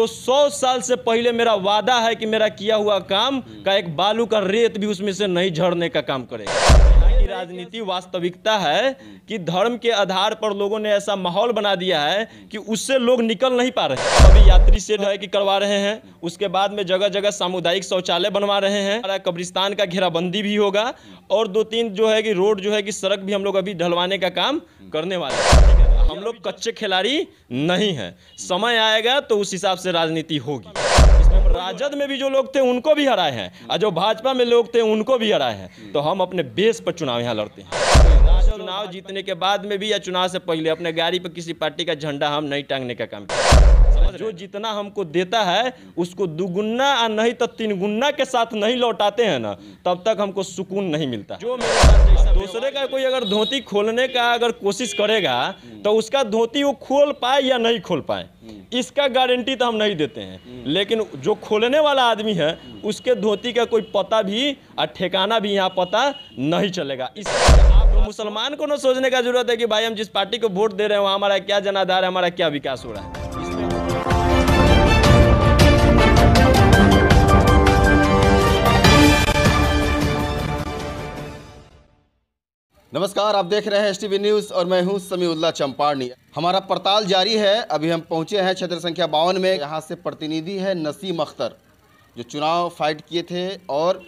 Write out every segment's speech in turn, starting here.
तो सौ साल से पहले मेरा वादा है कि मेरा किया हुआ काम का एक बालू का रेत भी उसमें से नहीं झड़ने का काम करेगा राजनीति वास्तविकता है कि धर्म के आधार पर लोगों ने ऐसा माहौल बना दिया है कि उससे लोग निकल नहीं पा रहे अभी यात्री से है कि करवा रहे हैं उसके बाद में जगह जगह सामुदायिक शौचालय बनवा रहे हैं कब्रिस्तान का घेराबंदी भी होगा और दो तीन जो है कि रोड जो है कि सड़क भी हम लोग अभी ढलवाने का काम करने वाले हैं हम लोग कच्चे खिलाड़ी नहीं हैं समय आएगा तो उस हिसाब से राजनीति होगी राजद में भी जो लोग थे उनको भी हराए हैं और जो भाजपा में लोग थे उनको भी हराए हैं तो हम अपने बेस पर चुनाव यहाँ लड़ते हैं चुनाव जीतने के बाद में भी या चुनाव से पहले अपने गाड़ी पर किसी पार्टी का झंडा हम नहीं टांगने का काम किया जो जितना हमको देता है उसको दुगुना नहीं तो तीन गुना के साथ नहीं लौटाते हैं ना तब तक हमको सुकून नहीं मिलता जो दूसरे का कोई अगर धोती खोलने का अगर कोशिश करेगा हम्म। तो उसका धोती वो खोल पाए या नहीं खोल पाए हम्म। इसका गारंटी तो हम नहीं देते हैं हम्म। लेकिन जो खोलने वाला आदमी है उसके धोती का कोई पता भी और ठिकाना भी यहाँ पता नहीं चलेगा इस मुसलमान को ना सोचने का जरूरत है कि भाई हम जिस पार्टी को वोट दे रहे हैं वहाँ हमारा क्या जनाधार है हमारा क्या विकास हो रहा है नमस्कार आप देख रहे हैं एस टी न्यूज़ और मैं हूं समीउल्ला चंपारणी हमारा पड़ताल जारी है अभी हम पहुंचे हैं क्षेत्र संख्या बावन में यहां से प्रतिनिधि है नसीम अख्तर जो चुनाव फाइट किए थे और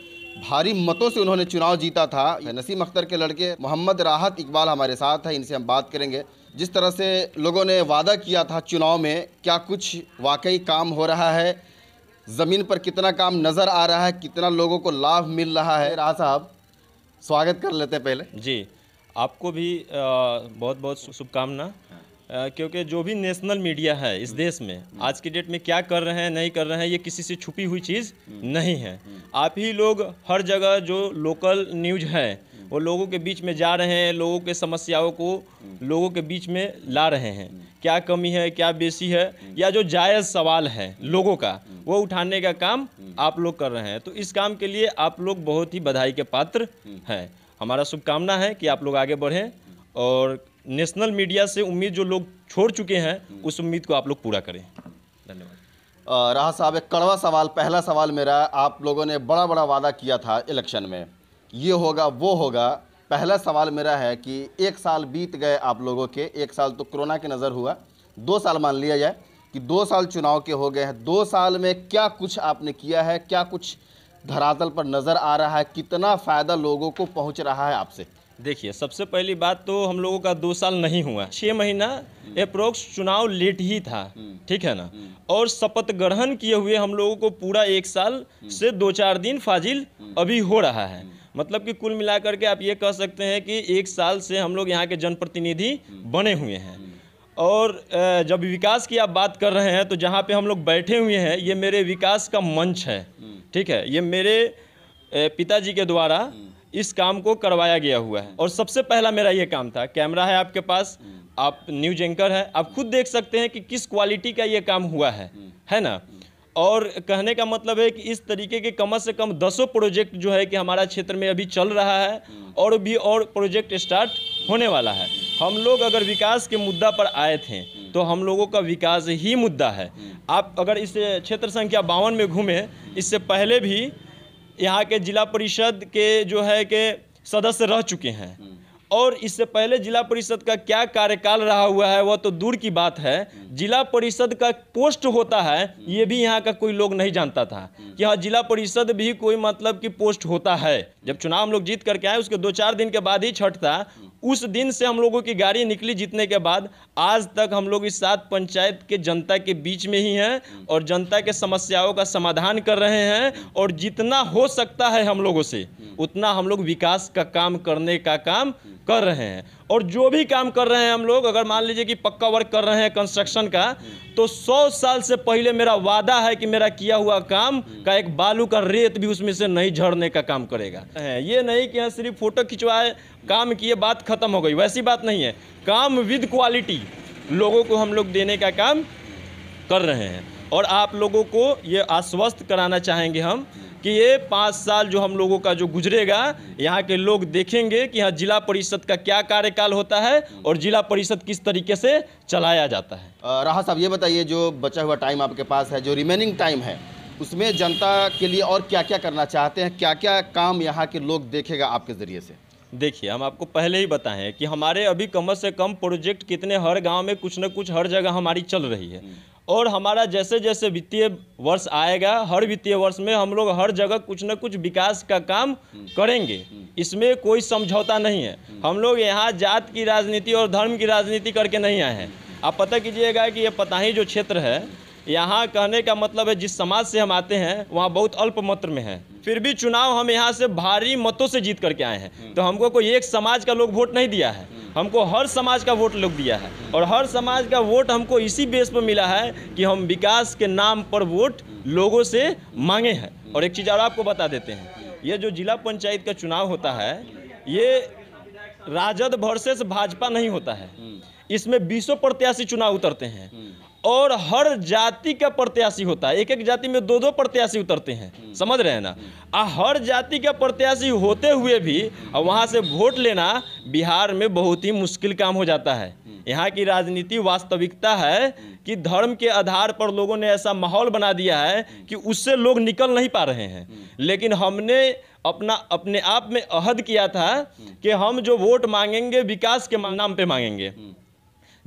भारी मतों से उन्होंने चुनाव जीता था नसीम अख्तर के लड़के मोहम्मद राहत इकबाल हमारे साथ हैं इनसे हम बात करेंगे जिस तरह से लोगों ने वादा किया था चुनाव में क्या कुछ वाकई काम हो रहा है ज़मीन पर कितना काम नज़र आ रहा है कितना लोगों को लाभ मिल रहा है राह साहब स्वागत कर लेते हैं पहले जी आपको भी बहुत बहुत शुभकामना क्योंकि जो भी नेशनल मीडिया है इस देश में आज की डेट में क्या कर रहे हैं नहीं कर रहे हैं ये किसी से छुपी हुई चीज़ नहीं है आप ही लोग हर जगह जो लोकल न्यूज है वो लोगों के बीच में जा रहे हैं लोगों के समस्याओं को लोगों के बीच में ला रहे हैं क्या कमी है क्या बेसी है या जो जायज़ सवाल है लोगों का वो उठाने का काम आप लोग कर रहे हैं तो इस काम के लिए आप लोग बहुत ही बधाई के पात्र हैं हमारा शुभकामना है कि आप लोग आगे बढ़ें और नेशनल मीडिया से उम्मीद जो लोग छोड़ चुके हैं उस उम्मीद को आप लोग पूरा करें धन्यवाद राह साहब एक कड़वा सवाल पहला सवाल मेरा आप लोगों ने बड़ा बड़ा वादा किया था इलेक्शन में ये होगा वो होगा पहला सवाल मेरा है कि एक साल बीत गए आप लोगों के एक साल तो कोरोना की नज़र हुआ दो साल मान लिया जाए कि दो साल चुनाव के हो गए हैं दो साल में क्या कुछ आपने किया है क्या कुछ धरातल पर नज़र आ रहा है कितना फ़ायदा लोगों को पहुंच रहा है आपसे देखिए सबसे पहली बात तो हम लोगों का दो साल नहीं हुआ छः महीना हम्म। अप्रोक्स चुनाव लेट ही था हम्म। ठीक है ना हम्म। और शपथ ग्रहण किए हुए हम लोगों को पूरा एक साल से दो चार दिन फाजिल अभी हो रहा है मतलब कि कुल मिलाकर के आप ये कह सकते हैं कि एक साल से हम लोग यहाँ के जनप्रतिनिधि बने हुए हैं और जब विकास की आप बात कर रहे हैं तो जहाँ पे हम लोग बैठे हुए हैं ये मेरे विकास का मंच है हम्म। ठीक है ये मेरे पिताजी के द्वारा हम्म। इस काम को करवाया गया हुआ है और सबसे पहला मेरा ये काम था कैमरा है आपके पास हम्म। आप न्यूज एंकर है आप खुद देख सकते हैं कि किस क्वालिटी का ये काम हुआ है है ना और कहने का मतलब है कि इस तरीके के कम से कम दसों प्रोजेक्ट जो है कि हमारा क्षेत्र में अभी चल रहा है और भी और प्रोजेक्ट स्टार्ट होने वाला है हम लोग अगर विकास के मुद्दा पर आए थे तो हम लोगों का विकास ही मुद्दा है आप अगर इस क्षेत्र संख्या बावन में घूमें इससे पहले भी यहाँ के जिला परिषद के जो है के सदस्य रह चुके हैं और इससे पहले जिला परिषद का क्या कार्यकाल रहा हुआ है वह तो दूर की बात है जिला परिषद का पोस्ट होता है ये भी यहाँ का कोई लोग नहीं जानता था कि हाँ जिला परिषद भी कोई मतलब कि पोस्ट होता है जब चुनाव हम लोग जीत करके आए उसके दो चार दिन के बाद ही छठ था उस दिन से हम लोगों की गाड़ी निकली जीतने के बाद आज तक हम लोग इस सात पंचायत के जनता के बीच में ही हैं और जनता के समस्याओं का समाधान कर रहे हैं और जितना हो सकता है हम लोगों से उतना हम लोग विकास का काम करने का काम कर रहे हैं और जो भी काम कर रहे हैं हम लोग अगर मान लीजिए कि पक्का वर्क कर रहे हैं कंस्ट्रक्शन का तो सौ साल से पहले मेरा वादा है कि मेरा किया हुआ काम का एक बालू का रेत भी उसमें से नहीं झड़ने का काम करेगा ये नहीं कि हाँ सिर्फ फोटो खिंचवाए काम किए बात खत्म हो गई वैसी बात नहीं है काम विद क्वालिटी लोगों को हम लोग देने का काम कर रहे हैं और आप लोगों को ये आश्वस्त कराना चाहेंगे हम कि ये पाँच साल जो हम लोगों का जो गुजरेगा यहाँ के लोग देखेंगे कि यहाँ जिला परिषद का क्या कार्यकाल होता है और जिला परिषद किस तरीके से चलाया जाता है राहत साहब ये बताइए जो बचा हुआ टाइम आपके पास है जो रिमेनिंग टाइम है उसमें जनता के लिए और क्या क्या करना चाहते हैं क्या क्या काम यहाँ के लोग देखेगा आपके ज़रिए से देखिए हम आपको पहले ही बताएं कि हमारे अभी कम से कम प्रोजेक्ट कितने हर गांव में कुछ ना कुछ हर जगह हमारी चल रही है और हमारा जैसे जैसे वित्तीय वर्ष आएगा हर वित्तीय वर्ष में हम लोग हर जगह कुछ न कुछ विकास का काम हम्म। करेंगे हम्म। इसमें कोई समझौता नहीं है हम्म। हम लोग यहाँ जात की राजनीति और धर्म की राजनीति करके नहीं आए हैं आप पता कीजिएगा कि ये पताही जो क्षेत्र है यहाँ कहने का मतलब है जिस समाज से हम आते हैं वहाँ बहुत अल्प मत में है फिर भी चुनाव हम यहाँ से भारी मतों से जीत करके आए हैं तो हमको कोई एक समाज का लोग वोट नहीं दिया है हमको हर समाज का वोट लोग दिया है और हर समाज का वोट हमको इसी बेस पर मिला है कि हम विकास के नाम पर वोट लोगों से मांगे हैं और एक चीज़ और आपको बता देते हैं ये जो जिला पंचायत का चुनाव होता है ये राजद भर्सेस भाजपा नहीं होता है इसमें बीसों प्रत्याशी चुनाव उतरते हैं और हर जाति का प्रत्याशी होता है एक एक जाति में दो दो प्रत्याशी उतरते हैं समझ रहे हैं ना आ हर जाति का प्रत्याशी होते हुए भी वहाँ से वोट लेना बिहार में बहुत ही मुश्किल काम हो जाता है यहाँ की राजनीति वास्तविकता है कि धर्म के आधार पर लोगों ने ऐसा माहौल बना दिया है कि उससे लोग निकल नहीं पा रहे हैं लेकिन हमने अपना अपने आप में अहद किया था कि हम जो वोट मांगेंगे विकास के नाम पर मांगेंगे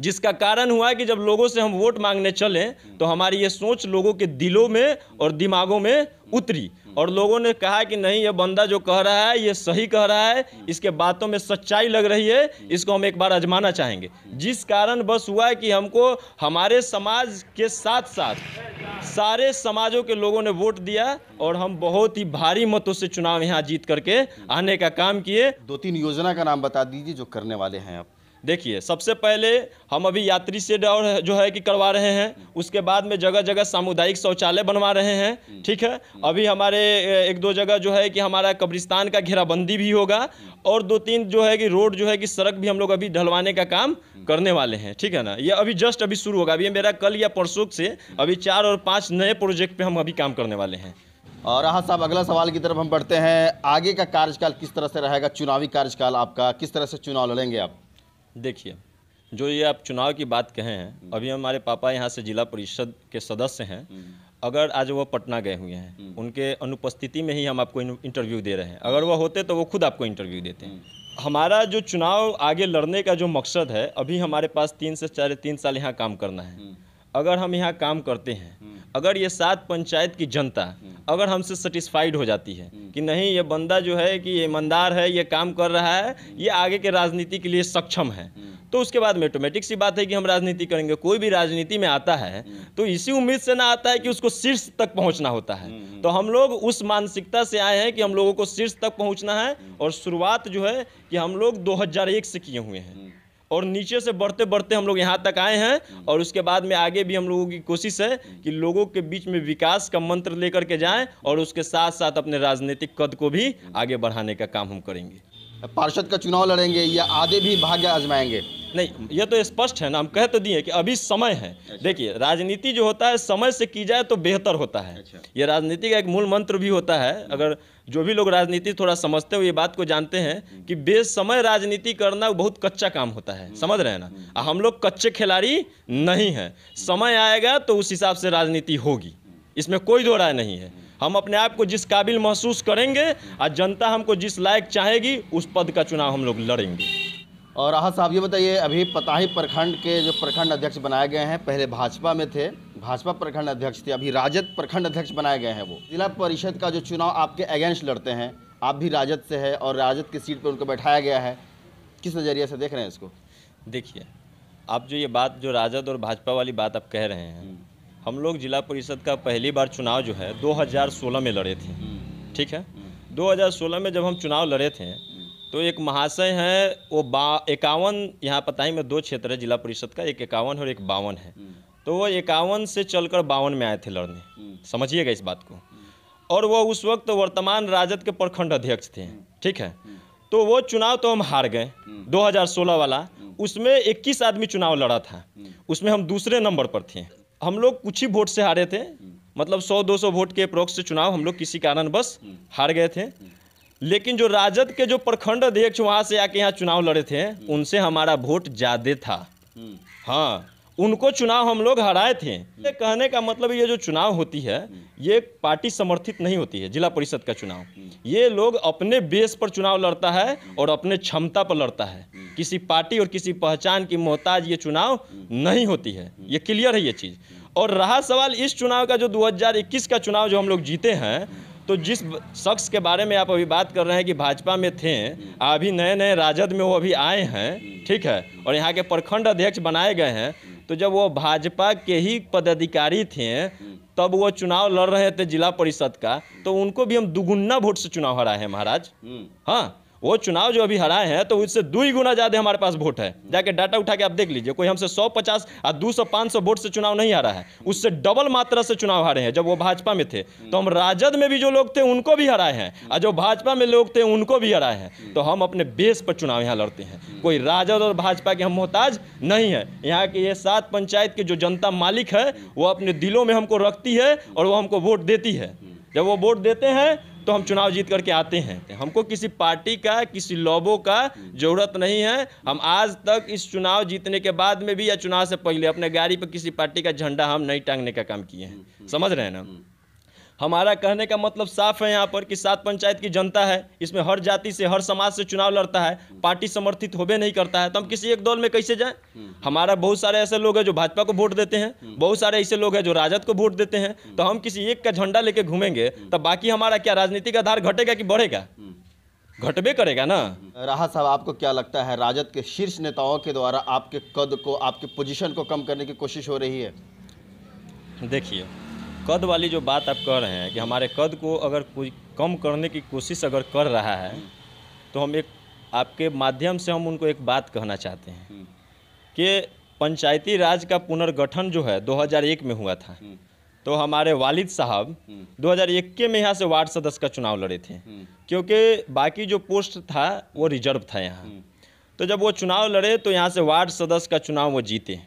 जिसका कारण हुआ कि जब लोगों से हम वोट मांगने चले तो हमारी ये सोच लोगों के दिलों में और दिमागों में उतरी और लोगों ने कहा कि नहीं ये बंदा जो कह रहा है ये सही कह रहा है इसके बातों में सच्चाई लग रही है इसको हम एक बार आजमाना चाहेंगे जिस कारण बस हुआ है कि हमको हमारे समाज के साथ साथ सारे समाजों के लोगों ने वोट दिया और हम बहुत ही भारी मतों से चुनाव यहाँ जीत करके आने का काम किए दो तीन योजना का नाम बता दीजिए जो करने वाले हैं आप देखिए सबसे पहले हम अभी यात्री से जो है कि करवा रहे हैं उसके बाद में जगह जगह सामुदायिक शौचालय बनवा रहे हैं ठीक है अभी हमारे एक दो जगह जो है कि हमारा कब्रिस्तान का घेराबंदी भी होगा और दो तीन जो है कि रोड जो है कि सड़क भी हम लोग अभी ढलवाने का काम करने वाले हैं ठीक है ना ये अभी जस्ट अभी शुरू होगा अभी मेरा कल या परसों से अभी चार और पाँच नए प्रोजेक्ट पर हम अभी काम करने वाले हैं और राहत साहब अगला सवाल की तरफ हम बढ़ते हैं आगे का कार्यकाल किस तरह से रहेगा चुनावी कार्यकाल आपका किस तरह से चुनाव लड़ेंगे आप देखिए जो ये आप चुनाव की बात कहे हैं हम्म। अभी हमारे पापा यहाँ से जिला परिषद के सदस्य हैं हम्म। अगर आज वो पटना गए हुए हैं हम्म। उनके अनुपस्थिति में ही हम आपको इंटरव्यू दे रहे हैं अगर वो होते तो वो खुद आपको इंटरव्यू देते हैं हमारा जो चुनाव आगे लड़ने का जो मकसद है अभी हमारे पास तीन से चार तीन साल यहाँ काम करना है अगर हम यहाँ काम करते हैं अगर ये सात पंचायत की जनता अगर हमसे सेटिस्फाइड हो जाती है हम्म। कि नहीं ये बंदा जो है कि ईमानदार है ये काम कर रहा है ये आगे के राजनीति के लिए सक्षम है हम्म। तो उसके बाद में ऑटोमेटिक सी बात है कि हम राजनीति करेंगे कोई भी राजनीति में आता है हम्म। तो इसी उम्मीद से ना आता है कि उसको शीर्ष तक पहुंचना होता है तो हम लोग उस मानसिकता से आए हैं कि हम लोगों को शीर्ष तक पहुंचना है और शुरुआत जो है कि हम लोग 2001 से किए हुए हैं और नीचे से बढ़ते बढ़ते हम लोग यहाँ तक आए हैं हम्म। और उसके बाद में आगे भी हम लोगों की कोशिश है हम्म। कि लोगों के बीच में विकास का मंत्र लेकर के जाएं और उसके साथ साथ अपने राजनीतिक कद को भी हम्म। आगे बढ़ाने का काम हम करेंगे पार्षद का चुनाव लड़ेंगे या आधे भी भाग्य आजमाएंगे नहीं ये तो स्पष्ट है ना हम कह तो दिए कि अभी समय है अच्छा। देखिए राजनीति जो होता है समय से की जाए तो बेहतर होता है अच्छा। ये राजनीति का एक मूल मंत्र भी होता है हम्म। अगर जो भी लोग राजनीति थोड़ा समझते हो ये बात को जानते हैं हम्म। कि बेसमय राजनीति करना बहुत कच्चा काम होता है हम्म। समझ रहे हैं ना हम लोग कच्चे खिलाड़ी नहीं हैं समय आएगा तो उस हिसाब से राजनीति होगी इसमें कोई दो राय नहीं है हम अपने आप को जिस काबिल महसूस करेंगे और जनता हमको जिस लायक चाहेगी उस पद का चुनाव हम लोग लड़ेंगे और आह साहब ये बताइए अभी पताही प्रखंड के जो प्रखंड अध्यक्ष बनाए गए हैं पहले भाजपा में थे भाजपा प्रखंड अध्यक्ष थे अभी राजद प्रखंड अध्यक्ष बनाए गए हैं वो जिला परिषद का जो चुनाव आपके अगेंस्ट लड़ते हैं आप भी राजद से है और राजद की सीट पर उनको बैठाया गया है किस नज़रिए से देख रहे हैं इसको देखिए आप जो ये बात जो राजद और भाजपा वाली बात आप कह रहे हैं हम्म। हम लोग जिला परिषद का पहली बार चुनाव जो है 2016 में लड़े थे हम्म। ठीक है 2016 हम्म। में जब हम चुनाव लड़े थे तो एक महाशय हैं वो बा इक्यावन यहाँ ही में दो क्षेत्र है जिला परिषद का एक इक्यावन और एक बावन है हम्म। तो वो इक्यावन से चलकर बावन में आए थे लड़ने समझिएगा इस बात को और वो उस वक्त वर्तमान राजद के प्रखंड अध्यक्ष थे ठीक है तो वो चुनाव तो हम हार गए 2016 वाला उसमें 21 आदमी चुनाव लड़ा था उसमें हम दूसरे नंबर पर थे हम लोग कुछ ही वोट से हारे थे हम्म। मतलब 100-200 वोट के अप्रोक्स से चुनाव हम लोग किसी कारण बस हम्म। हार गए थे हम्म। लेकिन जो राजद के जो प्रखंड अध्यक्ष वहाँ से आके यहाँ चुनाव लड़े थे उनसे हमारा वोट ज़्यादा था हाँ उनको चुनाव हम लोग हराए थे ये कहने का मतलब ये जो चुनाव होती है ये पार्टी समर्थित नहीं होती है जिला परिषद का चुनाव ये लोग अपने बेस पर चुनाव लड़ता है और अपने क्षमता पर लड़ता है किसी पार्टी और किसी पहचान की मोहताज ये चुनाव नहीं होती है ये क्लियर है ये चीज़ और रहा सवाल इस चुनाव का जो 2021 का चुनाव जो हम लोग जीते हैं तो जिस शख्स के बारे में आप अभी बात कर रहे हैं कि भाजपा में थे अभी नए नए राजद में वो अभी आए हैं ठीक है और यहाँ के प्रखंड अध्यक्ष बनाए गए हैं तो जब वो भाजपा के ही पदाधिकारी थे तब वो चुनाव लड़ रहे थे जिला परिषद का तो उनको भी हम दुगुना वोट से चुनाव हराए हैं महाराज हम्म। हाँ वो चुनाव जो अभी हराए हैं तो उससे दो ही गुना ज़्यादा हमारे पास वोट है जाके डाटा उठा के आप देख लीजिए कोई हमसे सौ पचास और दो सौ पाँच सौ वोट से चुनाव नहीं हारा है उससे डबल मात्रा से चुनाव हारे हैं जब वो भाजपा में थे तो हम राजद में भी जो लोग थे उनको भी हराए हैं और जो भाजपा में लोग थे उनको भी हराए हैं तो हम अपने बेस पर चुनाव यहाँ लड़ते हैं कोई राजद और भाजपा के हम मोहताज नहीं है यहाँ के ये सात पंचायत के जो जनता मालिक है वो अपने दिलों में हमको रखती है और वो हमको वोट देती है जब वो वोट देते हैं तो हम चुनाव जीत करके आते हैं हमको किसी पार्टी का किसी लोबो का ज़रूरत नहीं है हम आज तक इस चुनाव जीतने के बाद में भी या चुनाव से पहले अपने गाड़ी पर किसी पार्टी का झंडा हम नहीं टांगने का काम किए हैं समझ रहे हैं ना हमारा कहने का मतलब साफ है यहाँ पर कि सात पंचायत की जनता है इसमें हर जाति से हर समाज से चुनाव लड़ता है पार्टी समर्थित होबे नहीं करता है तो हम किसी एक दौर में कैसे जाएं हमारा बहुत सारे ऐसे लोग हैं जो भाजपा को वोट देते हैं बहुत सारे ऐसे लोग हैं जो राजद को वोट देते हैं तो हम किसी एक का झंडा लेके घूमेंगे तो बाकी हमारा क्या राजनीतिक आधार घटेगा कि बढ़ेगा घटबे करेगा ना राहत साहब आपको क्या लगता है राजद के शीर्ष नेताओं के द्वारा आपके कद को आपके पोजीशन को कम करने की कोशिश हो रही है देखिए कद वाली जो बात आप कह रहे हैं कि हमारे कद को अगर कोई कम करने की कोशिश अगर कर रहा है हम्म। तो हम एक आपके माध्यम से हम उनको एक बात कहना चाहते हैं हम्म। कि पंचायती राज का पुनर्गठन जो है 2001 में हुआ था हम्म। तो हमारे वालिद साहब 2001 में यहाँ से वार्ड सदस्य का चुनाव लड़े थे क्योंकि बाकी जो पोस्ट था वो रिजर्व था यहाँ तो जब वो चुनाव लड़े तो यहाँ से वार्ड सदस्य का चुनाव वो जीते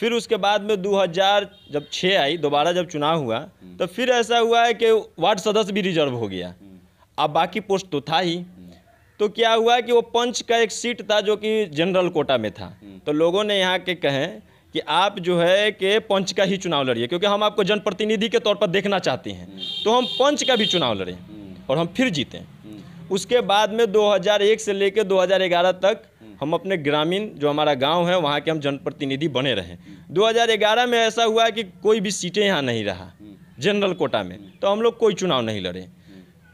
फिर उसके बाद में 2000 जब छः आई दोबारा जब चुनाव हुआ हम्म। तो फिर ऐसा हुआ है कि वार्ड सदस्य भी रिजर्व हो गया हम्म। अब बाकी पोस्ट तो था ही हम्म। तो क्या हुआ कि वो पंच का एक सीट था जो कि जनरल कोटा में था तो लोगों ने यहाँ के कहें कि आप जो है कि पंच का ही चुनाव लड़िए क्योंकि हम आपको जनप्रतिनिधि के तौर पर देखना चाहते हैं तो हम पंच का भी चुनाव लड़ें और हम फिर जीतें उसके बाद में 2001 से लेकर 2011 तक हम अपने ग्रामीण जो हमारा गांव है वहाँ के हम जनप्रतिनिधि बने रहें 2011 में ऐसा हुआ कि कोई भी सीटें यहाँ नहीं रहा जनरल कोटा में तो हम लोग कोई चुनाव नहीं लड़े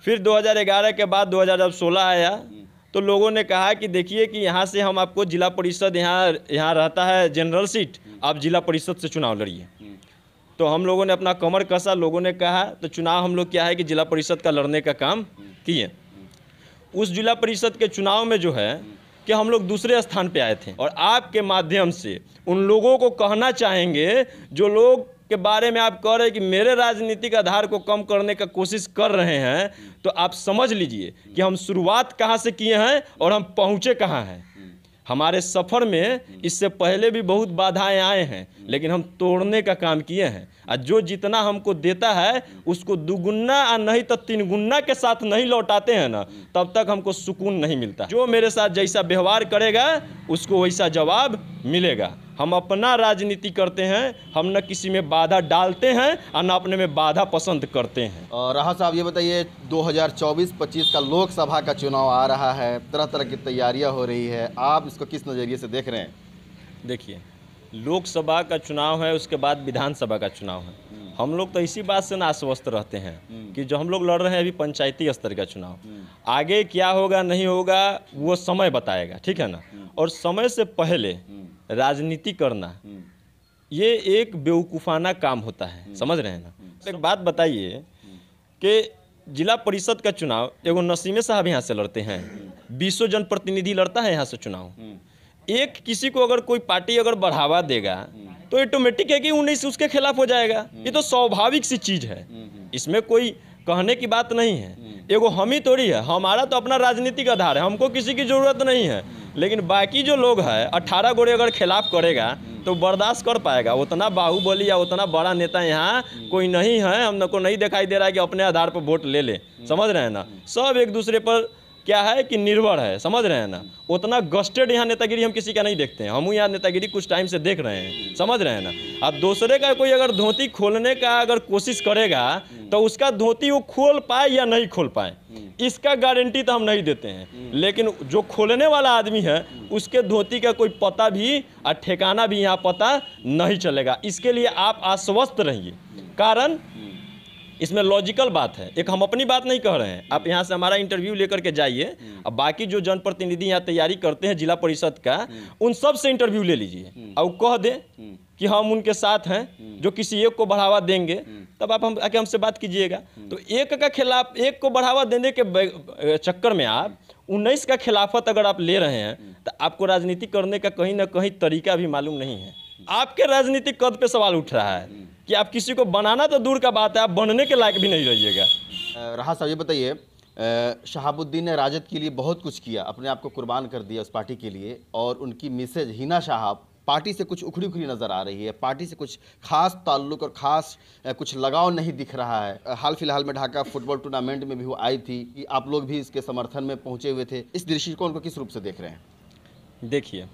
फिर 2011 के बाद 2016 आया तो लोगों ने कहा कि देखिए कि यहाँ से हम आपको जिला परिषद यहाँ यहाँ रहता है जनरल सीट आप जिला परिषद से चुनाव लड़िए तो हम लोगों ने अपना कमर कसा लोगों ने कहा तो चुनाव हम लोग क्या है कि जिला परिषद का लड़ने का काम किए उस जिला परिषद के चुनाव में जो है कि हम लोग दूसरे स्थान पे आए थे और आपके माध्यम से उन लोगों को कहना चाहेंगे जो लोग के बारे में आप कह रहे हैं कि मेरे राजनीतिक आधार को कम करने का कोशिश कर रहे हैं तो आप समझ लीजिए कि हम शुरुआत कहाँ से किए हैं और हम पहुँचे कहाँ हैं हमारे सफ़र में इससे पहले भी बहुत बाधाएं आए हैं लेकिन हम तोड़ने का काम किए हैं और जो जितना हमको देता है उसको दुगुना और नहीं तो तीन गुना के साथ नहीं लौटाते हैं ना तब तक हमको सुकून नहीं मिलता जो मेरे साथ जैसा व्यवहार करेगा उसको वैसा जवाब मिलेगा हम अपना राजनीति करते हैं हम न किसी में बाधा डालते हैं और न अपने में बाधा पसंद करते हैं राह साहब ये बताइए 2024-25 का लोकसभा का चुनाव आ रहा है तरह तरह की तैयारियां हो रही है आप इसको किस नज़रिए से देख रहे हैं देखिए लोकसभा का चुनाव है उसके बाद विधानसभा का चुनाव है हम्म। हम लोग तो इसी बात से ना आश्वस्त रहते हैं हम्म। कि जो हम लोग लड़ रहे हैं अभी पंचायती स्तर का चुनाव हम्म। आगे क्या होगा नहीं होगा वो समय बताएगा ठीक है ना और समय से पहले राजनीति करना हम्म। ये एक बेवकूफ़ाना काम होता है हम्म। समझ रहे हैं ना हम्म। तो एक बात बताइए कि जिला परिषद का चुनाव एगो नसीमे साहब यहाँ से लड़ते हैं बीसों जनप्रतिनिधि लड़ता है यहाँ से चुनाव एक किसी को अगर कोई पार्टी अगर बढ़ावा देगा तो ऑटोमेटिक है कि उन्नीस उसके खिलाफ हो जाएगा ये तो स्वाभाविक सी चीज़ है इसमें कोई कहने की बात नहीं है एगो हम ही थोड़ी है हमारा तो अपना राजनीतिक आधार है हमको किसी की ज़रूरत नहीं है लेकिन बाकी जो लोग है अट्ठारह गोरे अगर खिलाफ करेगा तो बर्दाश्त कर पाएगा उतना बाहुबली या उतना बड़ा नेता यहाँ कोई नहीं है हम को नहीं दिखाई दे रहा है कि अपने आधार पर वोट ले ले समझ रहे हैं ना सब एक दूसरे पर क्या है कि निर्भर है समझ रहे हैं ना उतना गस्टेड यहाँ नेतागिरी हम किसी का नहीं देखते हैं हम यहाँ नेतागिरी कुछ टाइम से देख रहे हैं समझ रहे हैं ना अब दूसरे का कोई अगर धोती खोलने का अगर कोशिश करेगा तो उसका धोती वो खोल पाए या नहीं खोल पाए इसका गारंटी तो हम नहीं देते हैं लेकिन जो खोलने वाला आदमी है उसके धोती का कोई पता भी और ठिकाना भी यहाँ पता नहीं चलेगा इसके लिए आप आश्वस्त रहिए कारण इसमें लॉजिकल बात है एक हम अपनी बात नहीं कह रहे हैं आप यहाँ से हमारा इंटरव्यू लेकर के जाइए हम्म। अब बाकी जो जनप्रतिनिधि यहाँ तैयारी करते हैं जिला परिषद का हम्म। उन सब से इंटरव्यू ले लीजिए हम्म। और कह दें कि हम उनके साथ हैं जो किसी एक को बढ़ावा देंगे तब आप हम आके हमसे बात कीजिएगा तो एक का खिलाफ एक को बढ़ावा देने के चक्कर में आप उन्नीस का खिलाफत अगर आप ले रहे हैं तो आपको राजनीति करने का कहीं ना कहीं तरीका भी मालूम नहीं है आपके राजनीतिक कद पर सवाल उठ रहा है कि आप किसी को बनाना तो दूर का बात है आप बनने के लायक भी नहीं रहिएगा रहा साहब ये बताइए शहाबुद्दीन ने राजद के लिए बहुत कुछ किया अपने आप को कुर्बान कर दिया उस पार्टी के लिए और उनकी मिसेज हिना शाहब पार्टी से कुछ उखड़ी उखड़ी नज़र आ रही है पार्टी से कुछ खास ताल्लुक और ख़ास कुछ लगाव नहीं दिख रहा है हाल फिलहाल में ढाका फुटबॉल टूर्नामेंट में भी वो आई थी कि आप लोग भी इसके समर्थन में पहुंचे हुए थे इस दृष्टिकोण को किस रूप से देख रहे हैं देखिए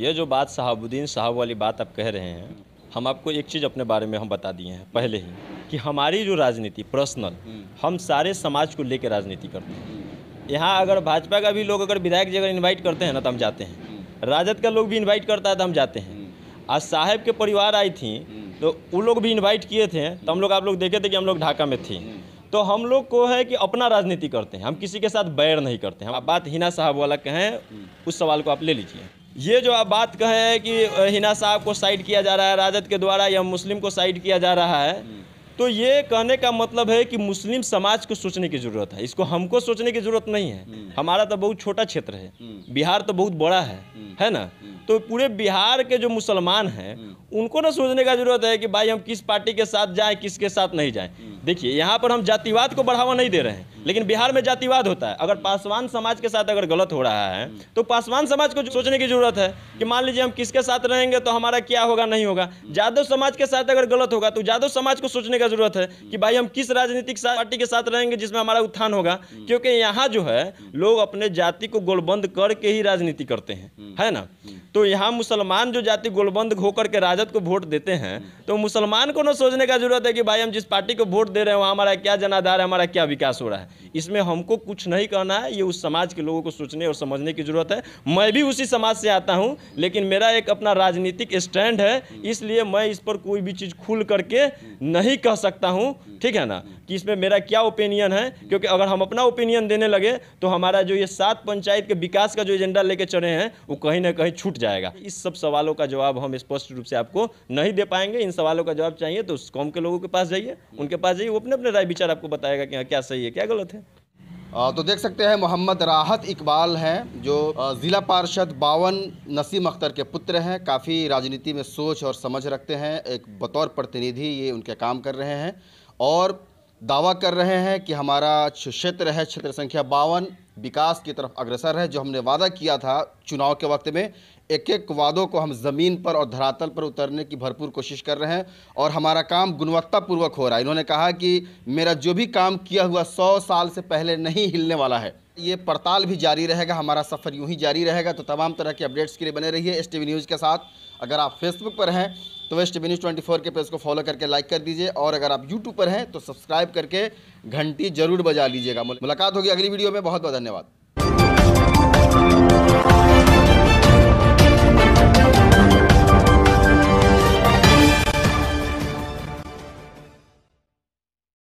ये जो बात शहाबुद्दीन साहब वाली बात आप कह रहे हैं हम आपको एक चीज़ अपने बारे में हम बता दिए हैं पहले ही कि हमारी जो राजनीति पर्सनल हम्म। हम सारे समाज को लेकर राजनीति करते हैं यहाँ अगर भाजपा का भी लोग अगर विधायक जगह इन्वाइट करते हैं ना तो हम जाते हैं हम्म। राजद का लोग भी इन्वाइट करता है तो हम जाते हैं हम्म। आज साहेब के परिवार आई थी तो वो लोग भी इन्वाइट किए थे तो हम लोग आप लोग देखे थे कि हम लोग ढाका में थे तो हम लोग को है कि अपना राजनीति करते हैं हम किसी के साथ बैर नहीं करते हैं आप बात हिना साहब वाला कहें उस सवाल को आप ले लीजिए ये जो आप बात कहे हैं कि हिना साहब को साइड किया जा रहा है राजद के द्वारा या मुस्लिम को साइड किया जा रहा है हम्म। तो ये कहने का मतलब है कि मुस्लिम समाज को सोचने की ज़रूरत है इसको हमको सोचने की ज़रूरत नहीं है हम्म। हमारा तो बहुत छोटा क्षेत्र है हम्म। बिहार तो बहुत बड़ा है है ना तो पूरे बिहार के जो मुसलमान हैं हम्म। उनको ना सोचने का जरूरत है कि भाई हम किस पार्टी के साथ जाएं किसके साथ नहीं जाएं हम्म। देखिए यहाँ पर हम जातिवाद को बढ़ावा नहीं दे रहे हैं हम्म। लेकिन बिहार में जातिवाद होता है अगर पासवान समाज के साथ अगर गलत हो रहा है तो पासवान समाज को सोचने की जरूरत है कि मान लीजिए हम किसके साथ रहेंगे तो हमारा क्या होगा नहीं होगा जादव समाज के साथ अगर गलत होगा तो जादव समाज को सोचने का जरूरत है कि भाई हम किस राजनीतिक पार्टी के साथ रहेंगे जिसमें हमारा उत्थान होगा क्योंकि यहाँ जो है लोग अपने जाति को गोलबंद करके ही राजनीति करते हैं है ना तो यहाँ मुसलमान जो जाति गोलबंद होकर के राजद को वोट देते हैं तो मुसलमान को ना सोचने का जरूरत है कि भाई हम जिस पार्टी को वोट दे रहे हैं वहाँ हमारा क्या जनाधार है हमारा क्या विकास हो रहा है इसमें हमको कुछ नहीं करना है ये उस समाज के लोगों को सोचने और समझने की जरूरत है मैं भी उसी समाज से आता हूँ लेकिन मेरा एक अपना राजनीतिक स्टैंड है इसलिए मैं इस पर कोई भी चीज़ खुल करके नहीं कह सकता हूँ ठीक है ना कि इसमें मेरा क्या ओपिनियन है क्योंकि अगर हम अपना ओपिनियन देने लगे तो हमारा जो ये सात पंचायत के विकास का जो एजेंडा लेके चले हैं वो कहीं ना कहीं छूट जाए जाएगा इस सब सवालों का जवाब हम स्पष्ट रूप से आपको नहीं दे पाएंगे इन सवालों का जवाब चाहिए तो उस कौम के लोगों के पास जाइए उनके पास जाइए वो अपने अपने राय विचार आपको बताएगा कि हाँ क्या सही है क्या गलत है तो देख सकते हैं मोहम्मद राहत इकबाल हैं जो ज़िला पार्षद बावन नसीम अख्तर के पुत्र हैं काफ़ी राजनीति में सोच और समझ रखते हैं एक बतौर प्रतिनिधि ये उनके काम कर रहे हैं और दावा कर रहे हैं कि हमारा क्षेत्र है क्षेत्र संख्या बावन विकास की तरफ अग्रसर है जो हमने वादा किया था चुनाव के वक्त में एक एक वादों को हम ज़मीन पर और धरातल पर उतरने की भरपूर कोशिश कर रहे हैं और हमारा काम गुणवत्तापूर्वक हो रहा है इन्होंने कहा कि मेरा जो भी काम किया हुआ सौ साल से पहले नहीं हिलने वाला है ये पड़ताल भी जारी रहेगा हमारा सफ़र यूं ही जारी रहेगा तो तमाम तरह के अपडेट्स के लिए बने रहिए एस न्यूज़ के साथ अगर आप फेसबुक पर हैं तो वेस्ट न्यूज़ ट्वेंटी के पेज को फॉलो करके लाइक कर दीजिए और अगर आप यूट्यूब पर हैं तो सब्सक्राइब करके घंटी जरूर बजा लीजिएगा मुलाकात होगी अगली वीडियो में बहुत बहुत धन्यवाद